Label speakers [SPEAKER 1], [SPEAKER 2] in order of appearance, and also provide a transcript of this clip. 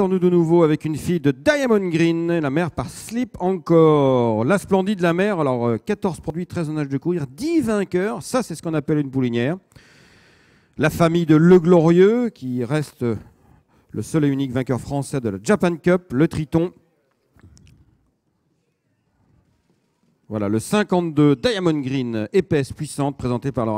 [SPEAKER 1] nous de nouveau avec une fille de Diamond Green, la mère par Slip encore. La splendide, la mère, alors 14 euh, produits, 13 en âge de courir, 10 vainqueurs, ça c'est ce qu'on appelle une boulinière. La famille de Le Glorieux, qui reste euh, le seul et unique vainqueur français de la Japan Cup, le Triton. Voilà, le 52 Diamond Green, épaisse, puissante, présenté par leur